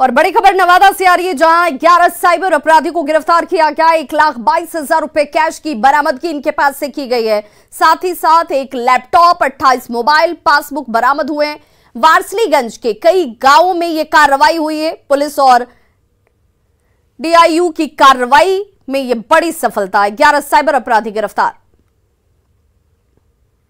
और बड़ी खबर नवादा से आ रही है जहां 11 साइबर अपराधी को गिरफ्तार किया गया एक लाख बाईस हजार रुपए कैश की बरामदगी इनके पास से की गई है साथ ही साथ एक लैपटॉप 28 मोबाइल पासबुक बरामद हुए हैं वारसलीगंज के कई गांवों में यह कार्रवाई हुई है पुलिस और डीआईयू की कार्रवाई में यह बड़ी सफलता है ग्यारह साइबर अपराधी गिरफ्तार